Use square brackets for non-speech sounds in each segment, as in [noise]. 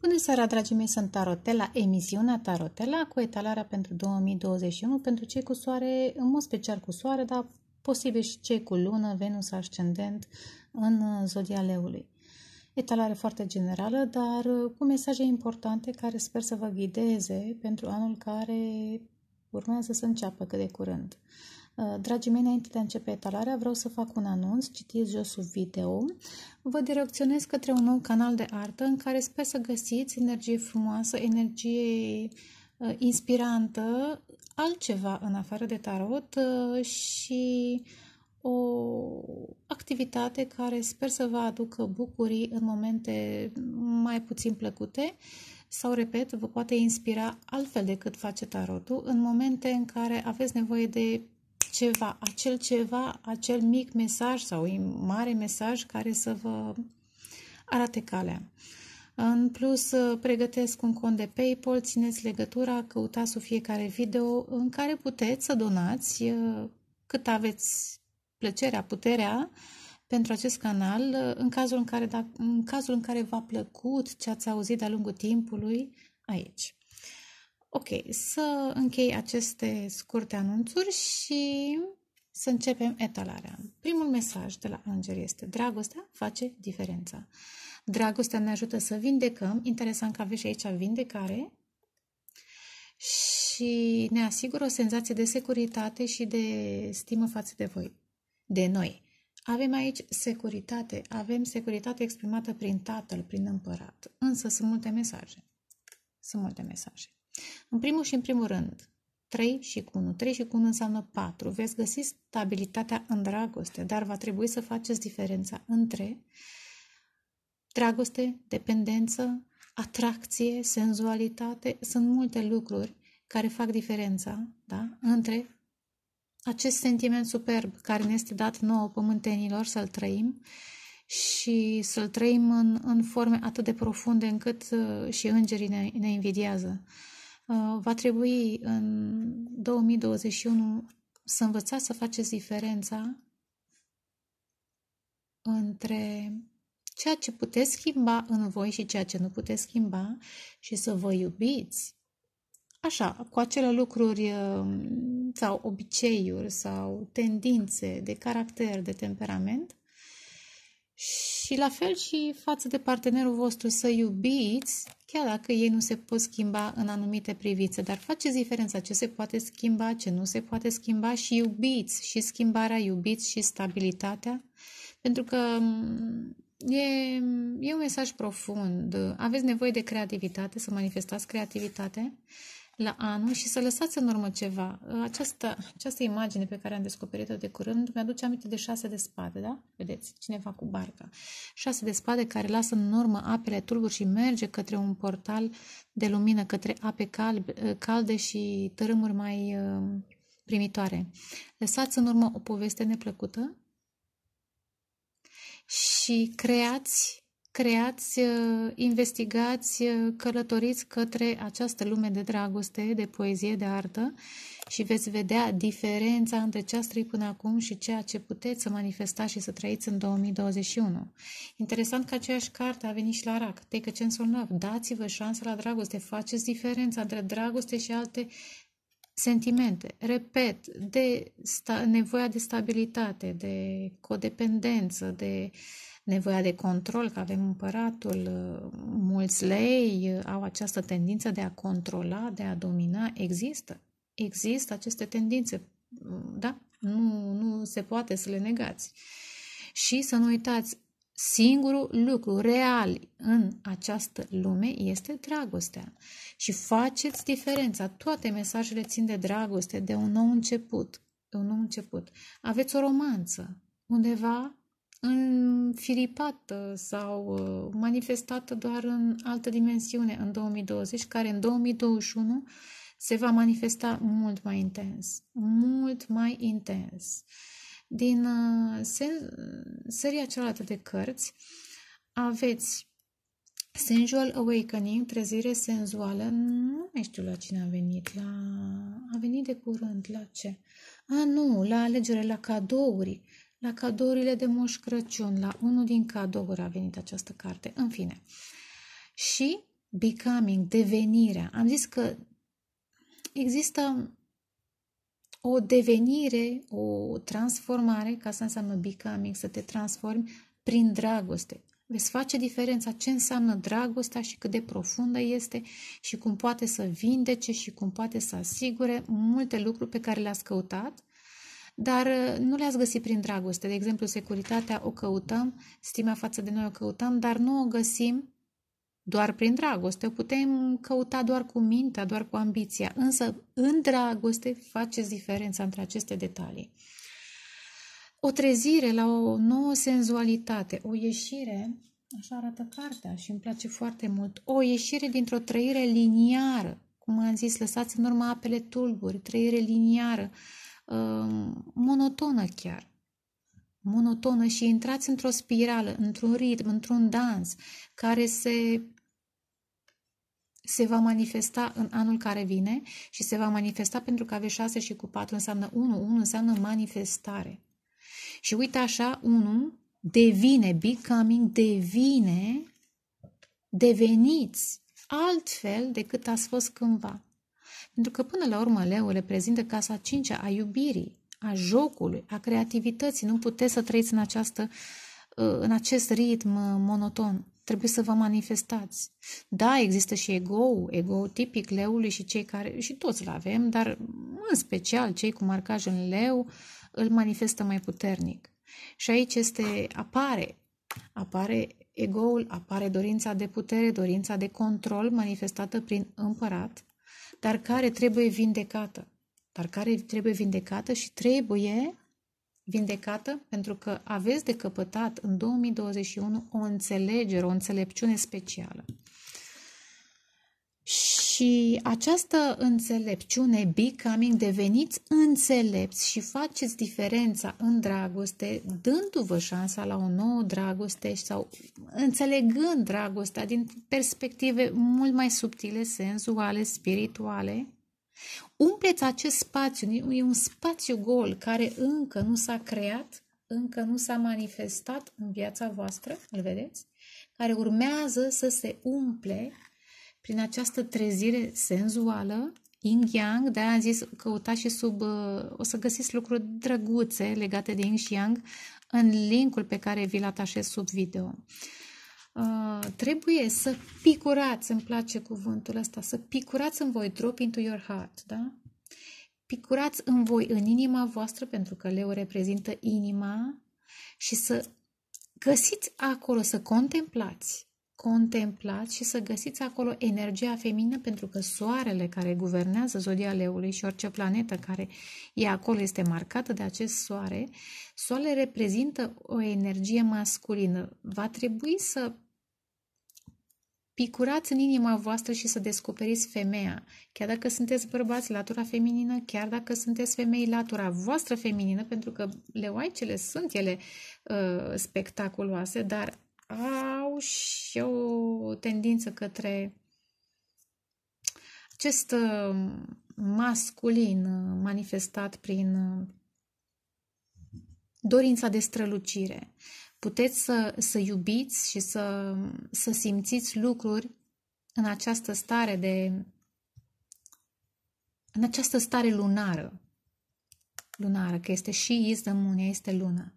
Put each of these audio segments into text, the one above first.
Bună seara, dragii mei, sunt Tarotela, emisiunea Tarotela cu etalarea pentru 2021 pentru cei cu soare, în mod special cu soare, dar posibil și cei cu lună, Venus ascendent în uh, zodia leului. Etalare foarte generală, dar uh, cu mesaje importante care sper să vă ghideze pentru anul care urmează să înceapă cât de curând. Uh, Uh, dragii mei, înainte de a începe etalarea, vreau să fac un anunț, citiți josul video. Vă direcționez către un nou canal de artă în care sper să găsiți energie frumoasă, energie uh, inspirantă, altceva în afară de tarot uh, și o activitate care sper să vă aducă bucurii în momente mai puțin plăcute sau, repet, vă poate inspira altfel decât face tarotul în momente în care aveți nevoie de ceva, acel ceva, acel mic mesaj sau mare mesaj care să vă arate calea. În plus, pregătesc un cont de PayPal, țineți legătura, căutați sub fiecare video în care puteți să donați uh, cât aveți plăcerea, puterea pentru acest canal, uh, în cazul în care, da, în cazul în care v-a plăcut ce ați auzit de-a lungul timpului aici. Ok, să închei aceste scurte anunțuri și să începem etalarea. Primul mesaj de la Înger este dragostea face diferența. Dragostea ne ajută să vindecăm, interesant că aveți și aici vindecare, și ne asigură o senzație de securitate și de stimă față de voi, de noi. Avem aici securitate, avem securitate exprimată prin tatăl, prin împărat, însă sunt multe mesaje. Sunt multe mesaje. În primul și în primul rând, 3 și cu 1. 3 și cu 1 înseamnă 4. Veți găsi stabilitatea în dragoste, dar va trebui să faceți diferența între dragoste, dependență, atracție, senzualitate. Sunt multe lucruri care fac diferența da? între acest sentiment superb care ne este dat nouă pământenilor să-l trăim și să-l trăim în, în forme atât de profunde încât uh, și îngerii ne, ne invidiază. Uh, va trebui în 2021 să învățați să faceți diferența între ceea ce puteți schimba în voi și ceea ce nu puteți schimba și să vă iubiți. Așa, cu acele lucruri um, sau obiceiuri sau tendințe de caracter, de temperament, și la fel și față de partenerul vostru să iubiți, chiar dacă ei nu se pot schimba în anumite privințe, dar faceți diferența ce se poate schimba, ce nu se poate schimba și iubiți și schimbarea, iubiți și stabilitatea, pentru că mm, e, e un mesaj profund. Aveți nevoie de creativitate, să manifestați creativitate, la anul și să lăsați în urmă ceva. Această, această imagine pe care am descoperit-o de curând mi-aduce aminte de șase de spade, da? Vedeți, cineva cu barca. Șase de spade care lasă în urmă apele tulburi și merge către un portal de lumină, către ape calbe, calde și tărâmuri mai uh, primitoare. Lăsați în urmă o poveste neplăcută și creați creați, uh, investigați, uh, călătoriți către această lume de dragoste, de poezie, de artă și veți vedea diferența între ce ați trăit până acum și ceea ce puteți să manifestați și să trăiți în 2021. Interesant că aceeași carte a venit și la RAC, Take a Chance on dați-vă șansa la dragoste, faceți diferența între dragoste și alte sentimente, repet, de sta- nevoia de stabilitate, de codependență, de nevoia de control, că avem împăratul, uh, mulți lei uh, au această tendință de a controla, de a domina, există. Există aceste tendințe, mm, da? Nu, nu se poate să le negați. Și să nu uitați, Singurul lucru real în această lume este dragostea. Și faceți diferența. Toate mesajele țin de dragoste, de un nou început. De un nou început. Aveți o romanță undeva în filipată sau uh, manifestată doar în altă dimensiune în 2020, care în 2021 se va manifesta mult mai intens. Mult mai intens. Din uh, seria cealaltă de cărți aveți Sensual Awakening, trezire senzuală, nu mai știu la cine a venit, la... a venit de curând, la ce? A, nu, la alegere, la cadouri, la cadourile de Moș Crăciun, la unul din cadouri a venit această carte, în fine. Și Becoming, devenirea. Am zis că există o devenire, o transformare, ca să înseamnă becoming, să te transformi prin dragoste. Veți face diferența ce înseamnă dragostea și cât de profundă este și cum poate să vindece și cum poate să asigure multe lucruri pe care le-ați căutat, dar uh, nu le-ați găsit prin dragoste. De exemplu, securitatea o căutăm, stima față de noi o căutăm, dar nu o găsim doar prin dragoste o putem căuta doar cu mintea, doar cu ambiția, însă în dragoste faceți diferența între aceste detalii. O trezire la o nouă senzualitate, o ieșire, așa arată cartea și îmi place foarte mult, o ieșire dintr-o trăire liniară, cum am zis, lăsați în urma apele tulburi, trăire liniară, um, monotonă chiar, monotonă și intrați într-o spirală, într-un ritm, într-un dans care se se va manifesta în anul care vine și se va manifesta pentru că aveți 6 și cu 4 înseamnă 1, 1 înseamnă manifestare. Și uite așa, 1 devine, becoming, devine, deveniți altfel decât ați fost cândva. Pentru că până la urmă leu reprezintă casa cincea a iubirii, a jocului, a creativității. Nu puteți să trăiți în această uh, Uh, în acest ritm uh, monoton. Trebuie să vă manifestați. Da, există și ego, ego tipic leului și cei care, și toți îl avem, dar în special cei cu marcaj în leu îl manifestă mai puternic. Și aici este, apare, apare egoul, apare dorința de putere, dorința de control manifestată prin împărat, dar care trebuie vindecată. Dar care trebuie vindecată și trebuie vindecată pentru că aveți de căpătat în 2021 o înțelegere, o înțelepciune specială. Și această înțelepciune, becoming, deveniți înțelepți și faceți diferența în dragoste, dându-vă șansa la o nouă dragoste sau înțelegând dragostea din perspective mult mai subtile, senzuale, spirituale, Umpleți acest spațiu, e un spațiu gol care încă nu s-a creat, încă nu s-a manifestat în viața voastră, îl vedeți? Care urmează să se umple prin această trezire senzuală, yin-yang, de-aia am zis căutați și sub, uh, o să găsiți lucruri drăguțe legate de yin și yang în linkul pe care vi-l atașez sub video. Ah, trebuie să picurați, îmi place cuvântul ăsta, să picurați în voi, drop into your heart, da? Picurați în voi, în inima voastră, pentru că leu reprezintă inima și să găsiți acolo, să contemplați, contemplați și să găsiți acolo energia feminină, pentru că soarele care guvernează zodia leului și orice planetă care e acolo este marcată de acest soare, soarele reprezintă o energie masculină. Va trebui să Picurați în inima voastră și să descoperiți femeia. Chiar dacă sunteți bărbați, latura feminină, chiar dacă sunteți femei, latura voastră feminină, pentru că leoaicele sunt ele uh, spectaculoase, dar au și o tendință către acest uh, masculin uh, manifestat prin uh, dorința de strălucire. Puteți să, să iubiți și să, să simțiți lucruri în această stare de. în această stare lunară. Lunară, că este și is este luna.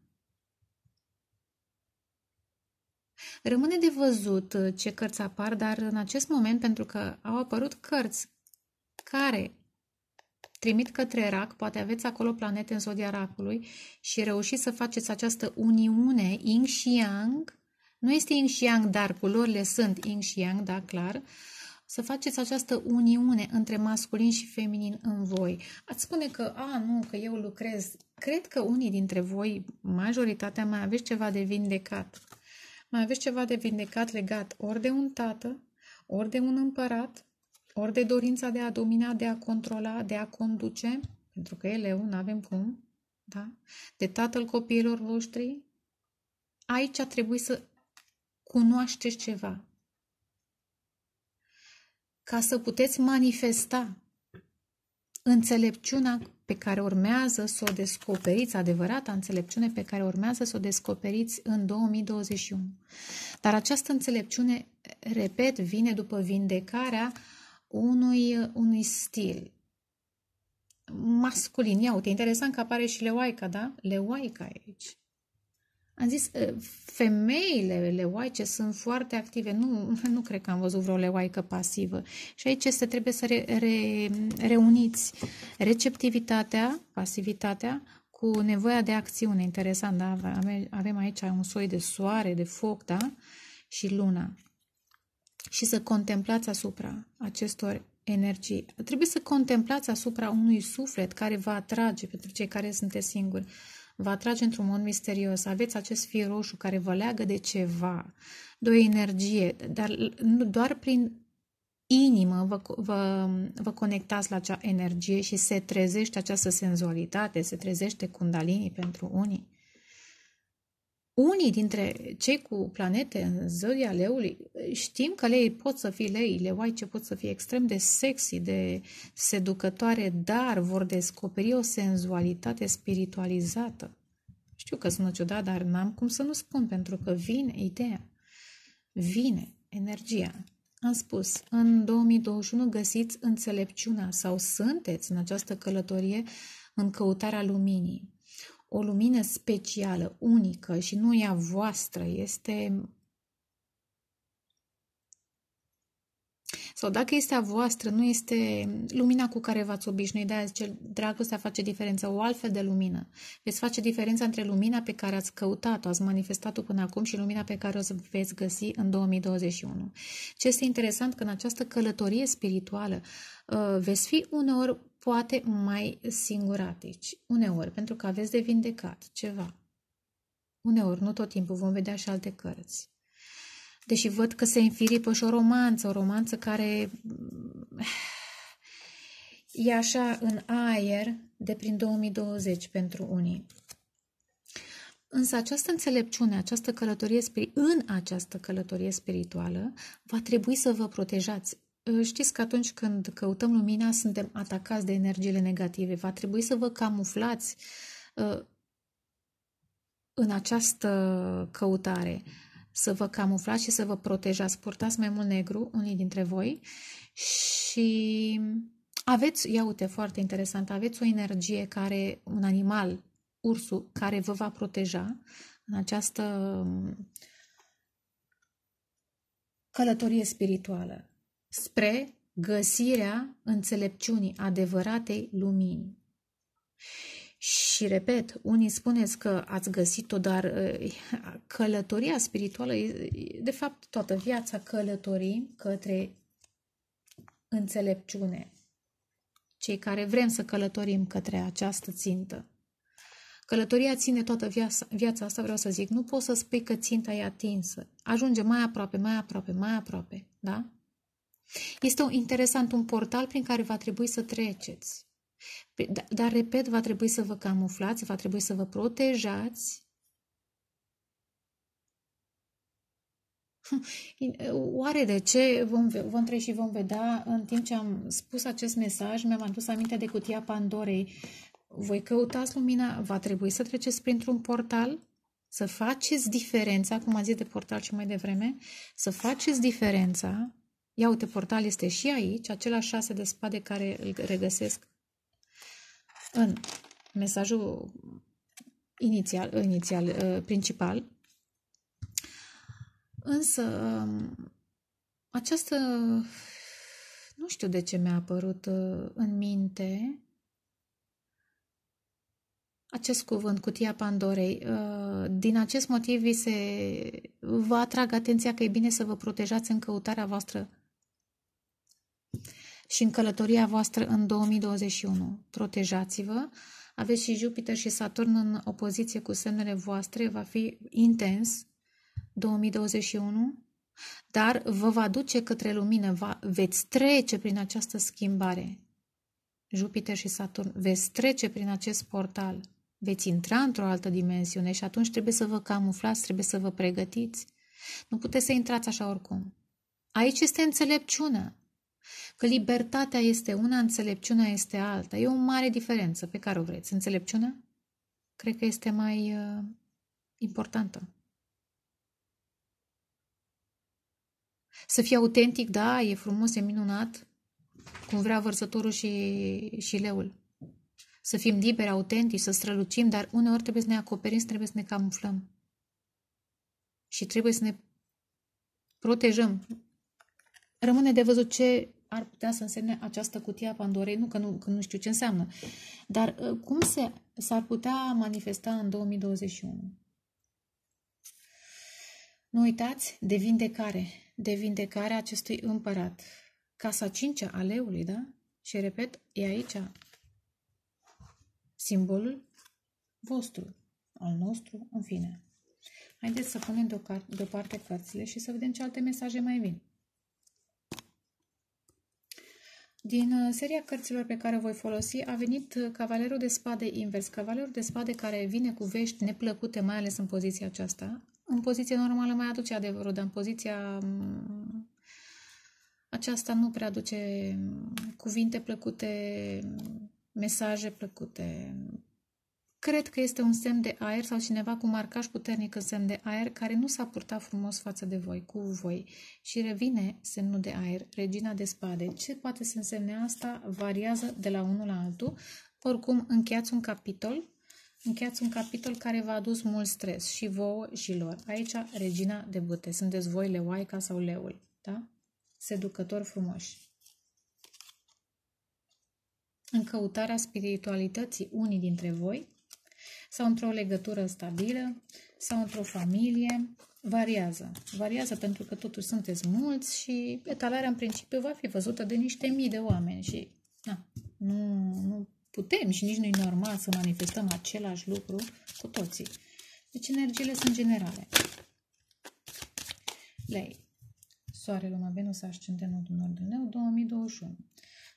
Rămâne de văzut uh, ce cărți apar, dar în acest moment, pentru că au apărut cărți care trimit către rac, poate aveți acolo planete în zodia racului și reușiți să faceți această uniune ying și yang, nu este ying și yang, dar culorile sunt ying și yang, da, clar, să faceți această uniune între masculin și feminin în voi. Ați spune că, a, nu, că eu lucrez. Cred că unii dintre voi, majoritatea, mai aveți ceva de vindecat. Mai aveți ceva de vindecat legat ori de un tată, ori de un împărat, ori de dorința de a domina, de a controla, de a conduce, pentru că ele nu avem cum, da? de tatăl copiilor voștri, aici trebuie să cunoașteți ceva. Ca să puteți manifesta înțelepciunea pe care urmează să o descoperiți, adevărata înțelepciune pe care urmează să o descoperiți în 2021. Dar această înțelepciune, repet, vine după vindecarea uh, unui, unui stil masculin. Ia uite, interesant că apare și leoaica, da? Leoaica aici. Am zis, femeile leoaice sunt foarte active. Nu, [laughs] nu cred că am văzut vreo leoaică pasivă. Și aici este, trebuie să re, re, reuniți receptivitatea, pasivitatea, cu nevoia de acțiune. Interesant, da? Avem aici un soi de soare, de foc, da? Și luna și să contemplați asupra acestor energii. Trebuie să contemplați asupra unui suflet care vă atrage pentru cei care sunteți singuri. Vă atrage într-un mod misterios. Aveți acest fir roșu care vă leagă de ceva, de o energie, dar doar prin inimă vă, vă, vă conectați la acea energie și se trezește această senzualitate, se trezește kundalini pentru unii. Unii dintre cei cu planete în zodia leului eh, știm că leii pot să fie lei, ce pot să fie extrem de sexy, de seducătoare, dar vor descoperi o senzualitate spiritualizată. Știu că sună ciudat, dar n-am cum să nu spun, pentru că vine ideea, vine energia. Am spus, în 2021 găsiți înțelepciunea sau sunteți în această călătorie în căutarea luminii o lumină specială, unică și nu ea voastră, este Sau dacă este a voastră, nu este lumina cu care v-ați obișnuit, de aia zice, dragostea face diferență, o altfel de lumină. Veți face diferența între lumina pe care ați căutat-o, ați manifestat-o până acum și lumina pe care o să veți găsi în 2021. Ce este interesant că în această călătorie spirituală uh, veți fi uneori poate mai singuratici, uneori pentru că aveți de vindecat ceva. Uneori, nu tot timpul, vom vedea și alte cărți deși văd că se înfiripă și o romanță, o romanță care [sighs] e așa în aer de prin 2020 pentru unii. Însă această înțelepciune, această călătorie în această călătorie spirituală, va trebui să vă protejați. Ă, știți că atunci când căutăm lumina, suntem atacați de energiile negative. Va trebui să vă camuflați ă, în această căutare să vă camuflați și să vă protejați. Purtați mai mult negru, unii dintre voi, și aveți, ia uite, foarte interesant, aveți o energie care, un animal, ursul, care vă va proteja în această um, călătorie spirituală spre găsirea înțelepciunii adevăratei lumini. Și repet, unii spuneți că ați găsit-o, dar eh, călătoria spirituală, de fapt toată viața călătorim către înțelepciune. Cei care vrem să călătorim către această țintă. Călătoria ține toată viața, viața asta, vreau să zic. Nu poți să spui că ținta e atinsă. Ajunge mai aproape, mai aproape, mai aproape. Da? Este un, interesant un portal prin care va trebui să treceți. Da, dar, repet, va trebui să vă camuflați, va trebui să vă protejați. Oare de ce vom, vom trece și vom vedea în timp ce am spus acest mesaj, mi-am adus aminte de cutia Pandorei. Voi căutați lumina, va trebui să treceți printr-un portal, să faceți diferența, cum a zis de portal și mai devreme, să faceți diferența. Ia uite, portal este și aici, același șase de spade care îl regăsesc în mesajul inițial, inițial ă, principal. Însă, um, această, nu știu de ce mi-a apărut ă, în minte acest cuvânt, cutia Pandorei. Ă, din acest motiv vi se, vă atrag atenția că e bine să vă protejați în căutarea voastră și în călătoria voastră în 2021. Protejați-vă! Aveți și Jupiter și Saturn în opoziție cu semnele voastre, va fi intens 2021, dar vă va duce către lumină, va, veți trece prin această schimbare. Jupiter și Saturn, veți trece prin acest portal, veți intra într-o altă dimensiune și atunci trebuie să vă camuflați, trebuie să vă pregătiți. Nu puteți să intrați așa oricum. Aici este înțelepciunea. Că libertatea este una, înțelepciunea este alta. E o mare diferență pe care o vreți. Înțelepciunea cred că este mai uh, importantă. Să fie autentic, da, e frumos, e minunat, cum vrea vărsătorul și, și leul. Să fim liberi, autentici, să strălucim, dar uneori trebuie să ne acoperim, trebuie să ne camuflăm. Și trebuie să ne protejăm. Rămâne de văzut ce ar putea să însemne această cutie a Pandorei, nu că nu, că nu știu ce înseamnă, dar uh, cum se, s-ar putea manifesta în 2021? Nu uitați de vindecare, de vindecare acestui împărat. Casa 5 a leului, da? Și repet, e aici simbolul vostru, al nostru, în fine. Haideți să punem deoparte cărțile și să vedem ce alte mesaje mai vin. Din uh, seria cărților pe care o voi folosi a venit uh, Cavalerul de Spade invers, Cavalerul de Spade care vine cu vești neplăcute, mai ales în poziția aceasta. În poziție normală mai aduce adevărul, dar în poziția mm, aceasta nu prea aduce mm, cuvinte plăcute, mm, mesaje plăcute, Cred că este un semn de aer sau cineva cu marcaș puternic în semn de aer care nu s-a purtat frumos față de voi, cu voi. Și revine semnul de aer, regina de spade. Ce poate să însemne asta variază de la unul la altul. Oricum, încheiați un capitol, încheiați un capitol care v-a adus mult stres și vouă și lor. Aici, regina de bâte. Sunteți voi, leoaica sau leul, da? Seducători frumoși. În căutarea spiritualității unii dintre voi, sau într-o legătură stabilă sau într-o familie. Variază. Variază pentru că totuși sunteți mulți și etalarea în principiu va fi văzută de niște mii de oameni și na, nu, nu putem și nici nu e normal să manifestăm același lucru cu toții. Deci energiile sunt generale. Lei. Soare, Luna, Venus, Ascendent, Nodul, Nordul, Neu, 2021.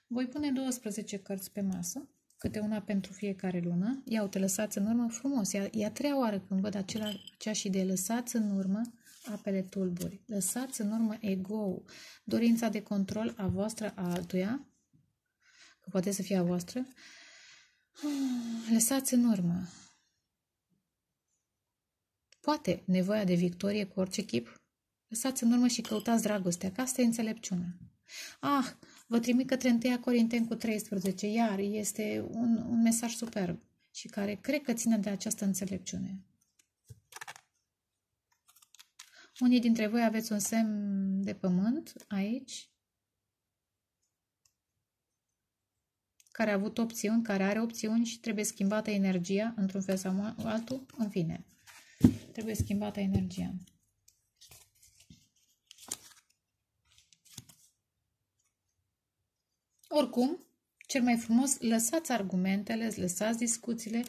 Voi pune 12 cărți pe masă câte una pentru fiecare lună. iau te lăsați în urmă frumos. Ia, ia treia oară când văd aceeași idee. Lăsați în urmă apele tulburi. Lăsați în urmă ego dorința de control a voastră a altuia, că poate să fie a voastră. Ah, lăsați în urmă. Poate nevoia de victorie cu orice chip. Lăsați în urmă și căutați dragostea, că asta e înțelepciunea. Ah, Vă trimit către 1 Corinteni cu 13, iar este un, un mesaj superb și care cred că ține de această înțelepciune. Unii dintre voi aveți un semn de pământ aici, care a avut opțiuni, care are opțiuni și trebuie schimbată energia într-un fel sau altul. În fine, trebuie schimbată energia. Oricum, cel mai frumos, lăsați argumentele, lăsați discuțiile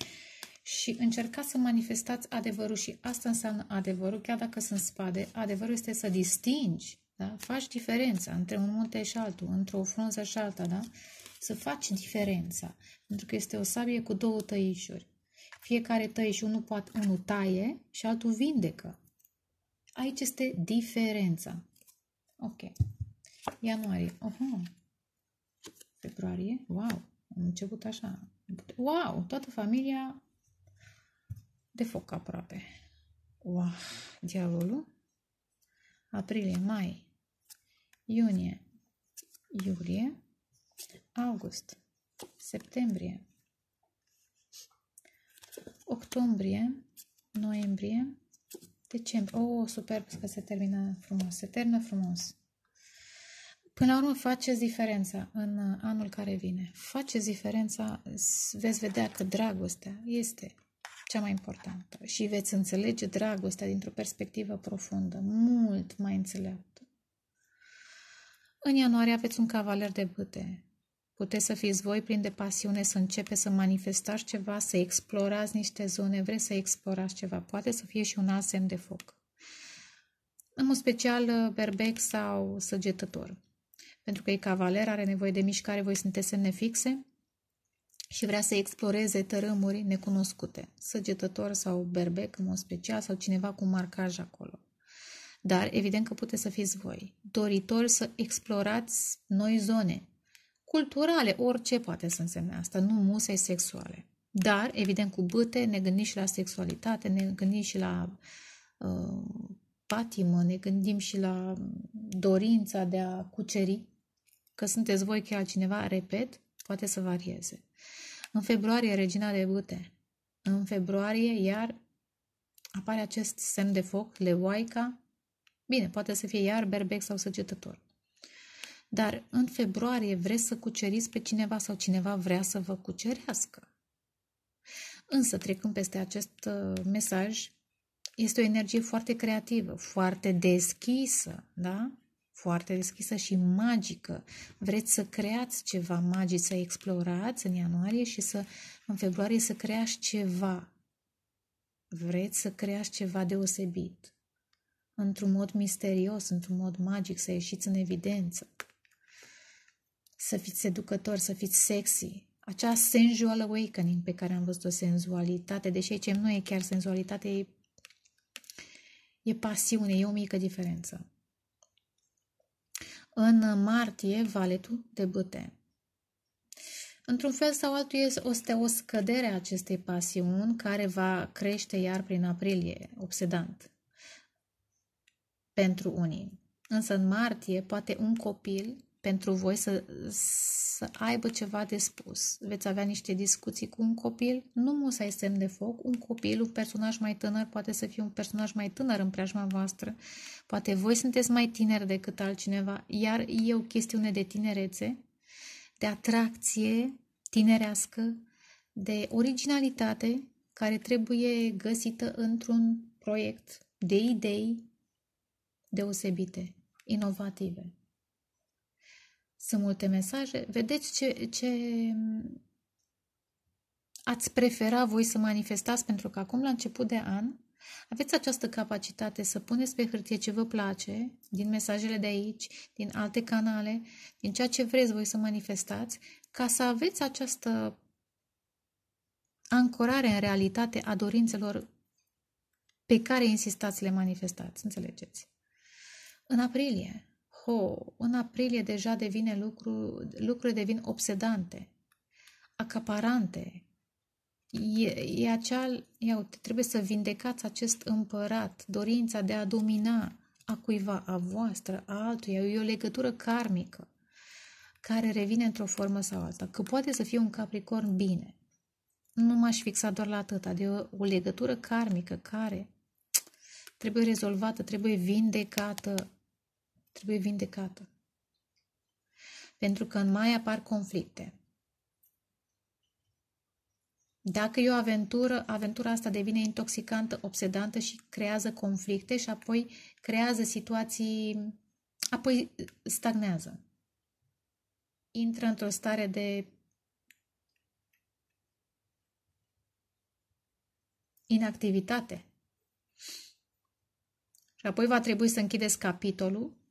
și încercați să manifestați adevărul și asta înseamnă adevărul, chiar dacă sunt spade, adevărul este să distingi, da? faci diferența între un munte și altul, între o frunză și alta, da? să faci diferența, pentru că este o sabie cu două tăișuri. Fiecare tăiș, unul, poate, unul taie și altul vindecă. Aici este diferența. Ok. Ianuarie. Uh-huh februarie. Wow! Am început așa. Wow! Toată familia de foc aproape. Wow! Diavolul. Aprilie, mai, iunie, iulie, august, septembrie, octombrie, noiembrie, decembrie. Oh, superb că se termină frumos. Se termină frumos. Până la urmă, faceți diferența în uh, anul care vine. Faceți diferența, veți vedea că dragostea este cea mai importantă și veți înțelege dragostea dintr-o perspectivă profundă, mult mai înțeleaptă. În ianuarie aveți un cavaler de bâte. Puteți să fiți voi plin de pasiune, să începeți să manifestați ceva, să explorați niște zone, vreți să explorați ceva. Poate să fie și un alt semn de foc. În mod special, uh, berbec sau săgetător pentru că e cavaler, are nevoie de mișcare, voi sunteți semne fixe și vrea să exploreze tărâmuri necunoscute, săgetător sau berbec în mod special sau cineva cu marcaj acolo. Dar evident că puteți să fiți voi, doritori să explorați noi zone, culturale, orice poate să însemne asta, nu musei sexuale. Dar, evident, cu bâte ne gândim și la sexualitate, ne gândim și la uh, patimă, ne gândim și la dorința de a cuceri Că sunteți voi chiar cineva, repet, poate să varieze. În februarie, regina de bute. În februarie, iar apare acest semn de foc, leoaica. Bine, poate să fie iar berbec sau săgetător. Dar în februarie vreți să cuceriți pe cineva sau cineva vrea să vă cucerească. Însă, trecând peste acest uh, mesaj, este o energie foarte creativă, foarte deschisă, da? foarte deschisă și magică. Vreți să creați ceva magic, să explorați în ianuarie și să în februarie să creați ceva. Vreți să creați ceva deosebit. Într-un mod misterios, într-un mod magic, să ieșiți în evidență. Să fiți seducători, să fiți sexy, acea sensual awakening pe care am văzut o senzualitate, deși aici nu e chiar senzualitate, e, e pasiune, e o mică diferență în martie valetul de băte. Într-un fel sau altul este o scădere a acestei pasiuni care va crește iar prin aprilie, obsedant pentru unii. Însă în martie poate un copil pentru voi să, să aibă ceva de spus. Veți avea niște discuții cu un copil, nu musai semn de foc, un copil, un personaj mai tânăr, poate să fie un personaj mai tânăr în preajma voastră, poate voi sunteți mai tineri decât altcineva, iar e o chestiune de tinerețe, de atracție tinerească, de originalitate care trebuie găsită într-un proiect de idei deosebite, inovative sunt multe mesaje, vedeți ce, ce ați prefera voi să manifestați, pentru că acum, la început de an, aveți această capacitate să puneți pe hârtie ce vă place, din mesajele de aici, din alte canale, din ceea ce vreți voi să manifestați, ca să aveți această ancorare în realitate a dorințelor pe care insistați să le manifestați, înțelegeți? În aprilie, Ho, în aprilie deja devine lucru, lucrurile devin obsedante, acaparante. E, e acea, iau, trebuie să vindecați acest împărat, dorința de a domina a cuiva, a voastră, a altuia. E o legătură karmică care revine într-o formă sau alta. Că poate să fie un capricorn bine. Nu m-aș fixa doar la atâta, de o, o legătură karmică care trebuie rezolvată, trebuie vindecată, trebuie vindecată. Pentru că în mai apar conflicte. Dacă e o aventură, aventura asta devine intoxicantă, obsedantă și creează conflicte și apoi creează situații, apoi stagnează. Intră într-o stare de inactivitate. Și apoi va trebui să închideți capitolul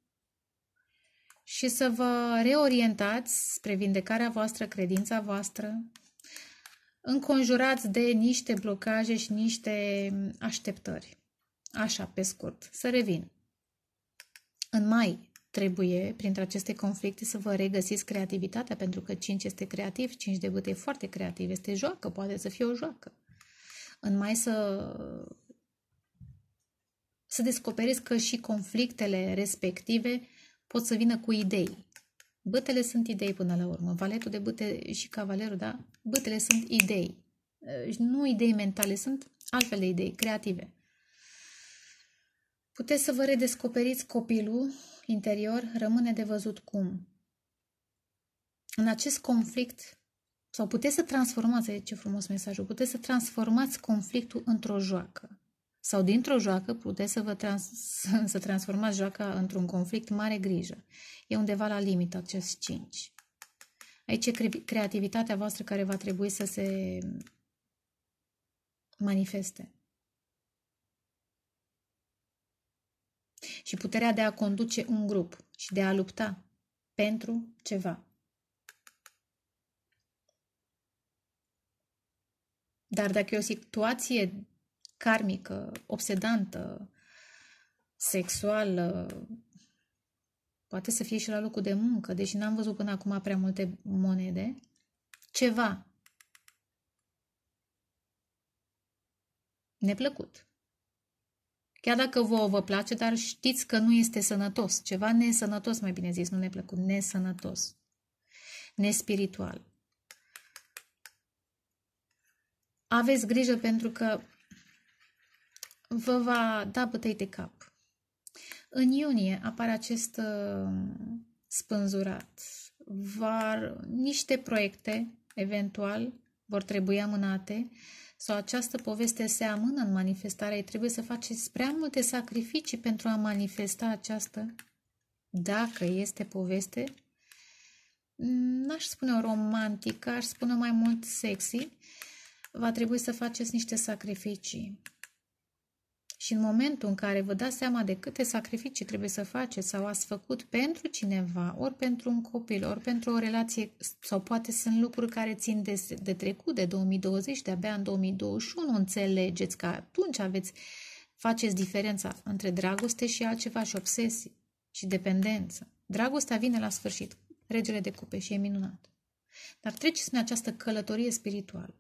și să vă reorientați spre vindecarea voastră, credința voastră, înconjurați de niște blocaje și niște așteptări. Așa, pe scurt, să revin. În mai trebuie, printre aceste conflicte, să vă regăsiți creativitatea, pentru că 5 este creativ, 5 de bâte e foarte creativ, este joacă, poate să fie o joacă. În mai să să descoperiți că și conflictele respective pot să vină cu idei. Bătele sunt idei până la urmă. Valetul de băte și cavalerul, da? Bătele sunt idei. Nu idei mentale, sunt altfel de idei, creative. Puteți să vă redescoperiți copilul interior, rămâne de văzut cum. În acest conflict, sau puteți să transformați, ce frumos mesajul, puteți să transformați conflictul într-o joacă sau dintr-o joacă puteți să, vă trans- [laughs] să transformați joaca într-un conflict mare grijă. E undeva la limită acest 5. Aici e creativitatea voastră care va trebui să se manifeste. Și puterea de a conduce un grup și de a lupta pentru ceva. Dar dacă e o situație karmică, obsedantă, sexuală, poate să fie și la locul de muncă, deși n-am văzut până acum prea multe monede, ceva neplăcut. Chiar dacă vouă vă place, dar știți că nu este sănătos. Ceva nesănătos, mai bine zis, nu neplăcut, nesănătos. Nespiritual. Aveți grijă pentru că vă va da bătăi de cap. În iunie apare acest uh, spânzurat. Var, niște proiecte, eventual, vor trebui amânate sau această poveste se amână în manifestare. Trebuie să faceți prea multe sacrificii pentru a manifesta această, dacă este poveste, n-aș spune o romantică, aș spune mai mult sexy, va trebui să faceți niște sacrificii. Și în momentul în care vă dați seama de câte sacrificii trebuie să faceți sau ați făcut pentru cineva, ori pentru un copil, ori pentru o relație, sau poate sunt lucruri care țin de, de trecut, de 2020, de-abia în 2021 înțelegeți că atunci aveți, faceți diferența între dragoste și altceva și obsesie și dependență. Dragostea vine la sfârșit, regele de cupe și e minunat. Dar treceți în această călătorie spirituală.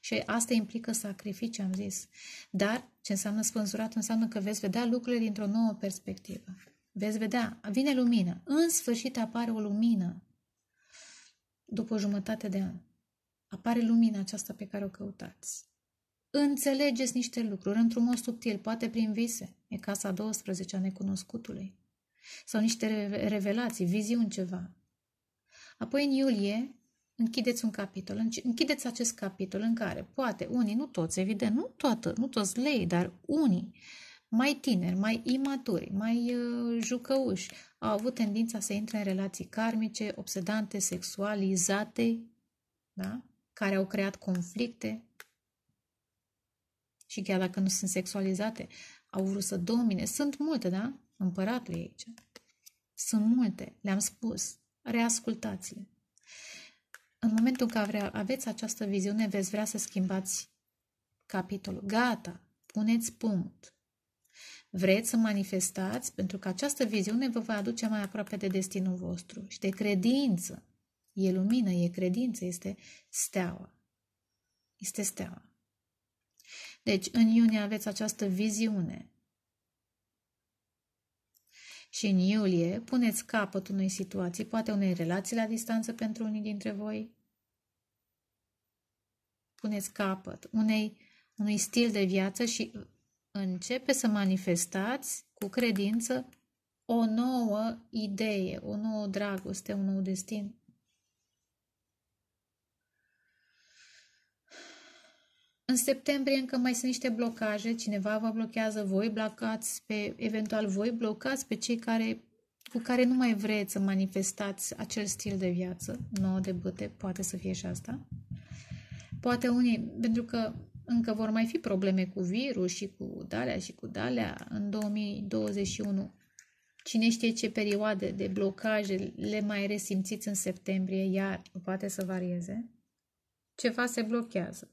Și asta implică sacrificii, am zis. Dar ce înseamnă spânzurat înseamnă că veți vedea lucrurile dintr-o nouă perspectivă. Veți vedea, vine lumină. În sfârșit apare o lumină după jumătate de an. Apare lumina aceasta pe care o căutați. Înțelegeți niște lucruri într-un mod subtil, poate prin vise. E casa 12 a necunoscutului. Sau niște revelații, viziuni ceva. Apoi în iulie Închideți un capitol, închideți acest capitol în care poate unii, nu toți, evident, nu toată, nu toți lei, dar unii mai tineri, mai imaturi, mai uh, jucăuși, au avut tendința să intre în relații karmice, obsedante, sexualizate, da? care au creat conflicte și chiar dacă nu sunt sexualizate, au vrut să domine. Sunt multe, da? Împăratul e aici. Sunt multe, le-am spus. Reascultați-le. În momentul în care aveți această viziune, veți vrea să schimbați capitolul. Gata, puneți punct. Vreți să manifestați pentru că această viziune vă va aduce mai aproape de destinul vostru și de credință. E lumină, e credință, este steaua. Este steaua. Deci, în iunie aveți această viziune și în iulie puneți capăt unei situații, poate unei relații la distanță pentru unii dintre voi. Puneți capăt unei, unui stil de viață și începe să manifestați cu credință o nouă idee, o nouă dragoste, un nou destin. În septembrie încă mai sunt niște blocaje, cineva vă blochează voi, blocați pe, eventual voi, blocați pe cei care, cu care nu mai vreți să manifestați acel stil de viață, nouă de bâte, poate să fie și asta. Poate unii, pentru că încă vor mai fi probleme cu virus și cu dalea și cu dalea în 2021. Cine știe ce perioade de blocaje le mai resimțiți în septembrie, iar poate să varieze. Ceva se blochează.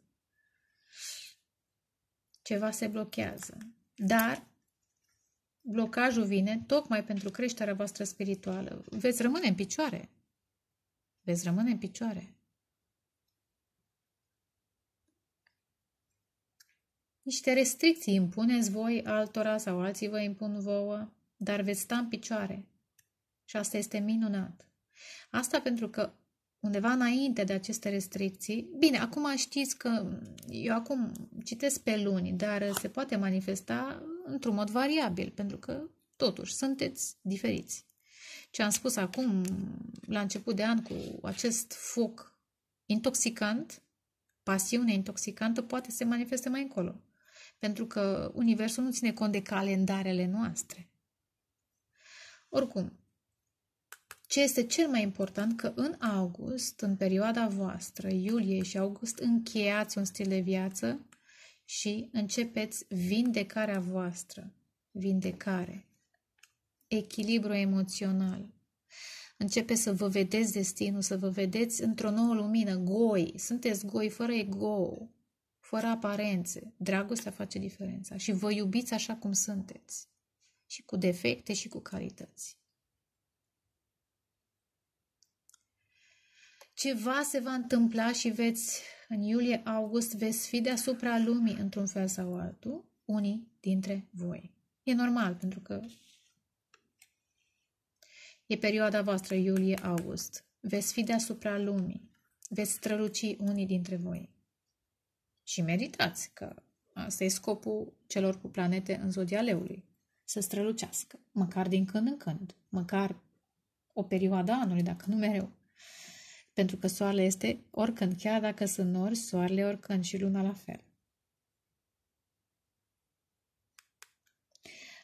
Ceva se blochează. Dar blocajul vine tocmai pentru creșterea voastră spirituală. Veți rămâne în picioare. Veți rămâne în picioare. Niște restricții impuneți voi altora sau alții vă impun vouă, dar veți sta în picioare. Și asta este minunat. Asta pentru că undeva înainte de aceste restricții. Bine, acum știți că eu acum citesc pe luni, dar se poate manifesta într-un mod variabil, pentru că totuși sunteți diferiți. Ce am spus acum, la început de an, cu acest foc intoxicant, pasiune intoxicantă, poate se manifeste mai încolo. Pentru că Universul nu ține cont de calendarele noastre. Oricum, ce este cel mai important că în august, în perioada voastră, iulie și august, încheiați un stil de viață și începeți vindecarea voastră. Vindecare. Echilibru emoțional. Începeți să vă vedeți destinul, să vă vedeți într-o nouă lumină, goi. Sunteți goi fără ego, fără aparențe. Dragostea face diferența și vă iubiți așa cum sunteți și cu defecte și cu calități. Ceva se va întâmpla și veți, în iulie-august, veți fi deasupra lumii într-un fel sau altul, unii dintre voi. E normal, pentru că e perioada voastră, iulie-august. Veți fi deasupra lumii. Veți străluci unii dintre voi. Și meritați că asta e scopul celor cu planete în zodia leului. Să strălucească, măcar din când în când, măcar o perioadă anului, dacă nu mereu pentru că soarele este oricând, chiar dacă sunt nori, soarele oricând și luna la fel.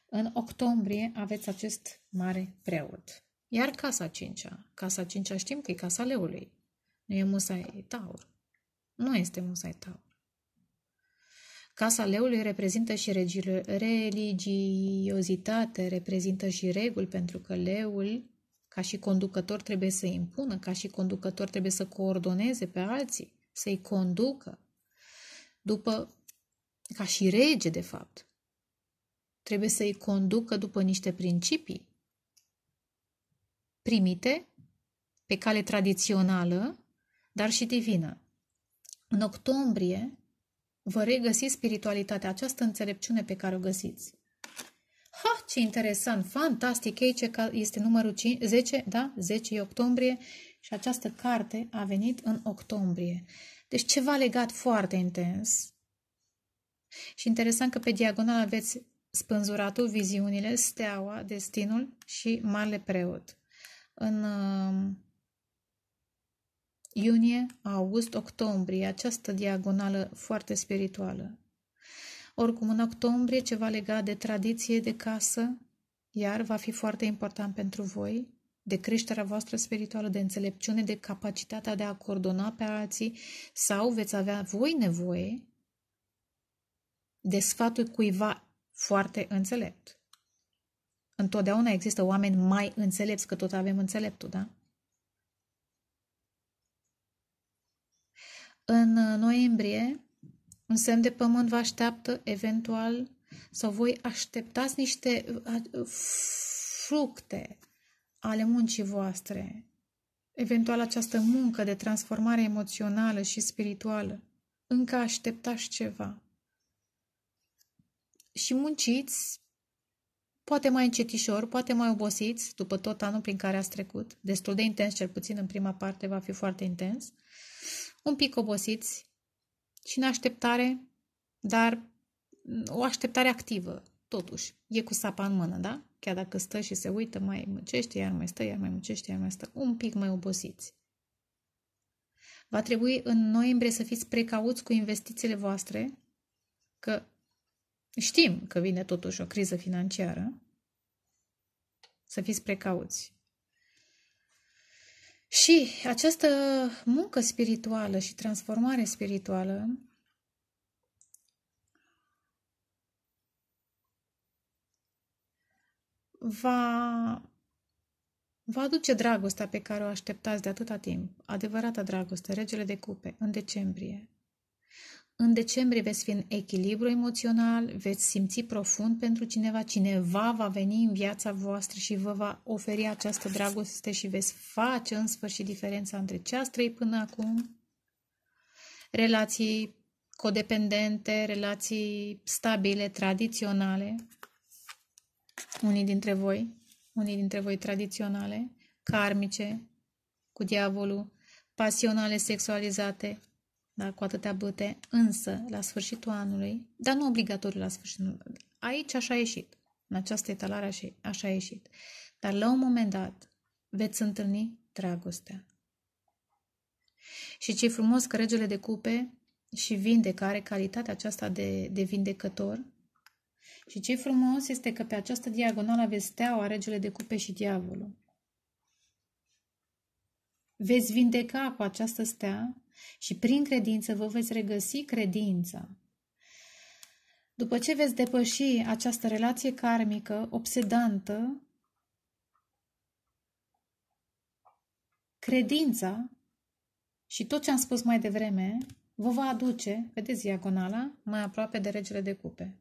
În octombrie aveți acest mare preot. Iar casa cincea Casa cincea știm că e casa leului. Nu e musai taur. Nu este musai taur. Casa leului reprezintă și religiozitate, reprezintă și reguli, pentru că leul ca și conducător trebuie să impună, ca și conducător trebuie să coordoneze pe alții, să-i conducă. După, ca și rege, de fapt, trebuie să-i conducă după niște principii primite pe cale tradițională, dar și divină. În octombrie vă regăsi spiritualitatea, această înțelepciune pe care o găsiți. Ha, ce interesant, fantastic, ei ce este numărul 5, 10, da? 10 octombrie și această carte a venit în octombrie. Deci ceva legat foarte intens. Și interesant că pe diagonal aveți spânzuratul, viziunile, steaua, destinul și marele preot. În uh, iunie, august, octombrie, această diagonală foarte spirituală. Oricum, în octombrie, ceva legat de tradiție de casă, iar va fi foarte important pentru voi, de creșterea voastră spirituală, de înțelepciune, de capacitatea de a coordona pe alții sau veți avea voi nevoie de sfatul cuiva foarte înțelept. Întotdeauna există oameni mai înțelepți, că tot avem înțeleptul, da? În noiembrie un semn de pământ vă așteaptă, eventual, sau voi așteptați niște fructe ale muncii voastre, eventual această muncă de transformare emoțională și spirituală. Încă așteptați ceva. Și munciți, poate mai încetișor, poate mai obosiți, după tot anul prin care ați trecut, destul de intens, cel puțin în prima parte va fi foarte intens, un pic obosiți, și în așteptare, dar o așteptare activă, totuși. E cu sapa în mână, da? Chiar dacă stă și se uită, mai mucește, iar mai stă, iar mai mucește, iar mai stă. Un pic mai obosiți. Va trebui în noiembrie să fiți precauți cu investițiile voastre, că știm că vine totuși o criză financiară, să fiți precauți. Și această muncă spirituală și transformare spirituală va, va aduce dragostea pe care o așteptați de atâta timp, adevărata dragoste, regele de cupe, în decembrie. În decembrie veți fi în echilibru emoțional, veți simți profund pentru cineva, cineva va veni în viața voastră și vă va oferi această dragoste și veți face în sfârșit diferența între ce ați trăit până acum, relații codependente, relații stabile, tradiționale, unii dintre voi, unii dintre voi tradiționale, karmice, cu diavolul, pasionale sexualizate, da, cu atâtea băte, însă la sfârșitul anului, dar nu obligatoriu la sfârșitul anului. aici așa a ieșit, în această etalare așa a ieșit, dar la un moment dat veți întâlni dragostea. Și ce frumos că regele de cupe și vindecă are calitatea aceasta de, de vindecător și ce frumos este că pe această diagonală aveți steaua, regele de cupe și diavolul. Veți vindeca cu această stea și prin credință vă veți regăsi credința. După ce veți depăși această relație karmică obsedantă, credința și tot ce am spus mai devreme vă va aduce, vedeți diagonala, mai aproape de regele de cupe.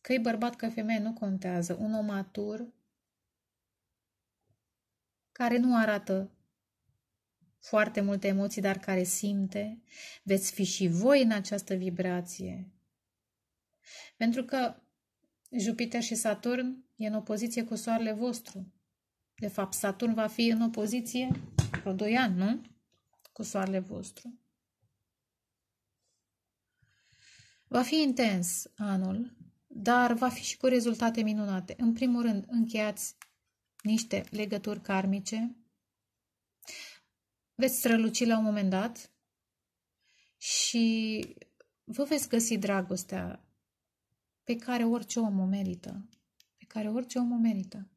Că e bărbat, că femeie, nu contează. Un om matur care nu arată foarte multe emoții, dar care simte, veți fi și voi în această vibrație. Pentru că Jupiter și Saturn e în opoziție cu soarele vostru. De fapt, Saturn va fi în opoziție vreo doi ani, nu? Cu soarele vostru. Va fi intens anul, dar va fi și cu rezultate minunate. În primul rând, încheiați niște legături karmice veți străluci la un moment dat și vă veți găsi dragostea pe care orice om o merită. Pe care orice om o merită.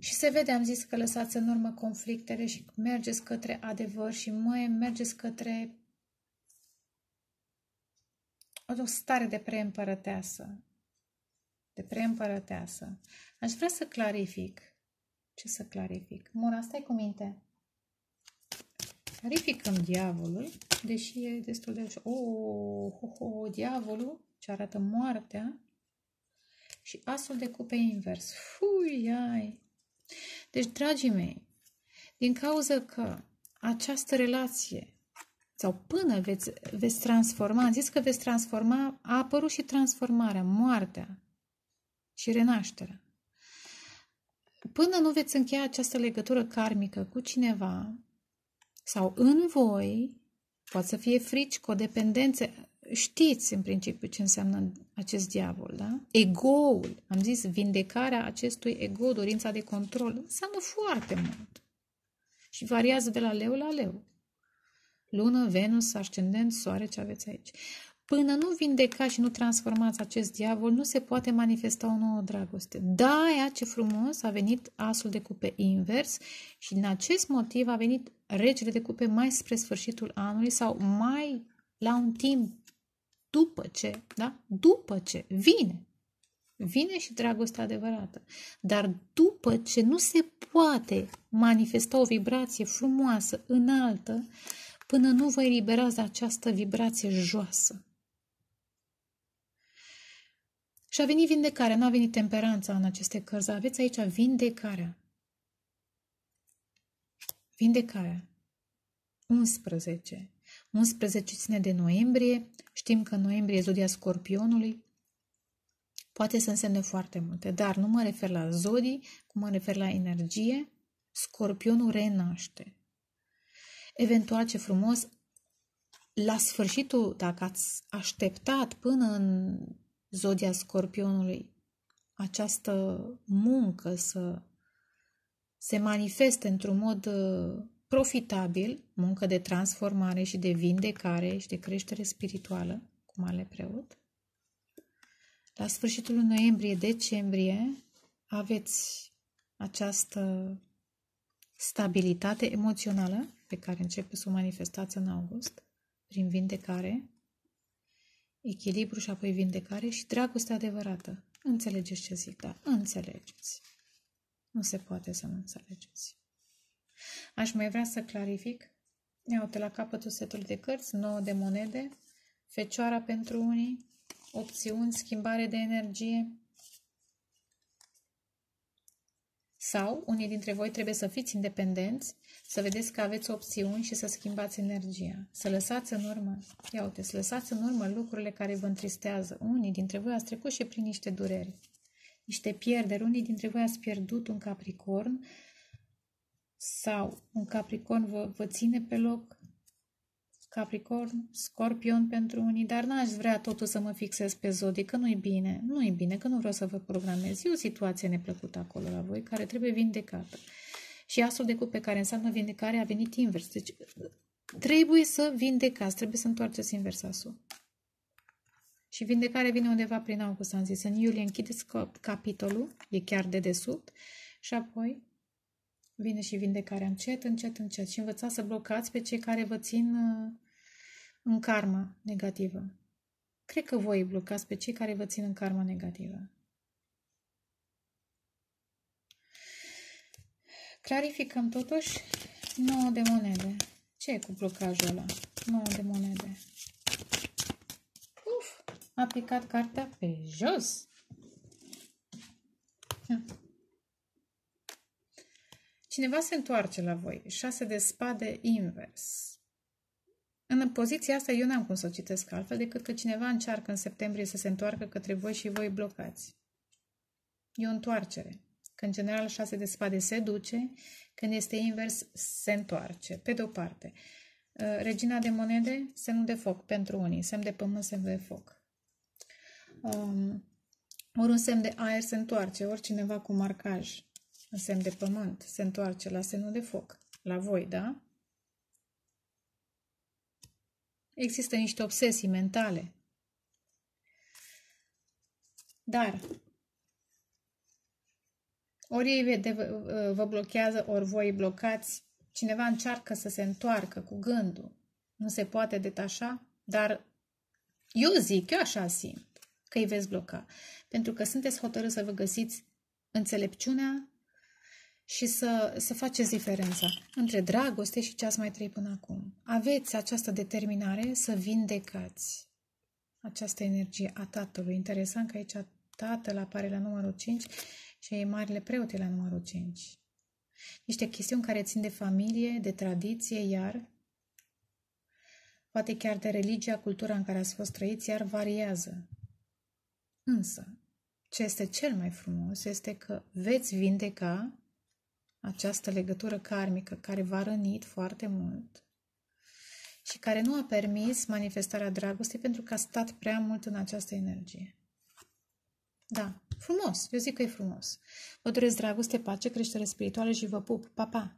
Și se vede, am zis că lăsați în urmă conflictele și mergeți către adevăr și măi, mergeți către o stare de preîmpărăteasă de preîmpărăteasă. Aș vrea să clarific. Ce să clarific? Mura, stai cu minte. Clarificăm diavolul, deși e destul de așa. Oh, oh, oh, diavolul ce arată moartea și asul de cupe invers. Fui, ai! Deci, dragii mei, din cauza că această relație sau până veți, veți transforma, am zis că veți transforma, a apărut și transformarea, moartea și renașterea. Până nu veți încheia această legătură karmică cu cineva sau în voi, poate să fie frici, codependențe, știți în principiu ce înseamnă acest diavol, da? Egoul, am zis, vindecarea acestui ego, dorința de control, înseamnă foarte mult. Și variază de la leu la leu. Lună, Venus, ascendent, soare, ce aveți aici. Până nu vindecați și nu transformați acest diavol, nu se poate manifesta o nouă dragoste. Da, aia ce frumos a venit asul de cupe invers și din acest motiv a venit regele de cupe mai spre sfârșitul anului sau mai la un timp după ce, da? După ce vine. Vine și dragostea adevărată. Dar după ce nu se poate manifesta o vibrație frumoasă, înaltă, până nu vă eliberați de această vibrație joasă și a venit vindecarea, nu a venit temperanța în aceste cărți. Aveți aici vindecarea. Vindecarea. 11. 11 ține de noiembrie. Știm că noiembrie e zodia scorpionului. Poate să însemne foarte multe, dar nu mă refer la zodii, cum mă refer la energie. Scorpionul renaște. Eventual, ce frumos, la sfârșitul, dacă ați așteptat până în zodia scorpionului, această muncă să se manifeste într-un mod uh, profitabil, muncă de transformare și de vindecare și de creștere spirituală, cum ale preot. La sfârșitul noiembrie-decembrie aveți această stabilitate emoțională pe care începe să o manifestați în august prin vindecare, echilibru și apoi vindecare și dragoste adevărată. Înțelegeți ce zic, da, înțelegeți. Nu se poate să nu înțelegeți. Aș mai vrea să clarific. Ia uite la capătul setului de cărți, 9 de monede, fecioara pentru unii, opțiuni, schimbare de energie, Sau unii dintre voi trebuie să fiți independenți, să vedeți că aveți opțiuni și să schimbați energia. Să lăsați în urmă, ia uite, să lăsați în urmă lucrurile care vă întristează. Unii dintre voi ați trecut și prin niște dureri, niște pierderi. Unii dintre voi ați pierdut un capricorn sau un capricorn vă, vă ține pe loc Capricorn, Scorpion pentru unii, dar n-aș vrea totul să mă fixez pe zodii, că nu-i bine, nu-i bine, că nu vreau să vă programez. E o situație neplăcută acolo la voi, care trebuie vindecată. Și asul de cupe care înseamnă vindecare a venit invers. Deci trebuie să vindecați, trebuie să întoarceți invers asul. Și vindecarea vine undeva prin august, am zis. În iulie închideți capitolul, e chiar de desubt, și apoi vine și vindecarea încet, încet, încet. Și învățați să blocați pe cei care vă țin uh, în karma negativă. Cred că voi îi blocați pe cei care vă țin în karma negativă. Clarificăm totuși 9 de monede. Ce e cu blocajul ăla? 9 de monede. Uf! A picat cartea pe jos. Cineva se întoarce la voi. 6 de spade invers. În poziția asta eu n-am cum să o citesc altfel decât că cineva încearcă în septembrie să se întoarcă către voi și voi blocați. E o întoarcere. în general șase de spade se duce, când este invers, se întoarce. Pe de o parte, uh, regina de monede, semn de foc pentru unii, semn de pământ, semn de foc. Um, ori un semn de aer se întoarce, ori cineva cu marcaj, în semn de pământ, se întoarce la semnul de foc, la voi, da? Există niște obsesii mentale. Dar ori ei vă blochează, ori voi blocați. Cineva încearcă să se întoarcă cu gândul. Nu se poate detașa, dar eu zic, eu așa simt, că îi veți bloca. Pentru că sunteți hotărâți să vă găsiți înțelepciunea și să, să faceți diferența între dragoste și ce ați mai trăit până acum. Aveți această determinare să vindecați această energie a tatălui. Interesant că aici tatăl apare la numărul 5 și e marele preot la numărul 5. Niște chestiuni care țin de familie, de tradiție, iar poate chiar de religia, cultura în care ați fost trăiți, iar variază. Însă, ce este cel mai frumos este că veți vindeca această legătură karmică care v-a rănit foarte mult și care nu a permis manifestarea dragostei pentru că a stat prea mult în această energie. Da, frumos, eu zic că e frumos. Vă doresc dragoste, pace, creștere spirituală și vă pup. Pa, pa!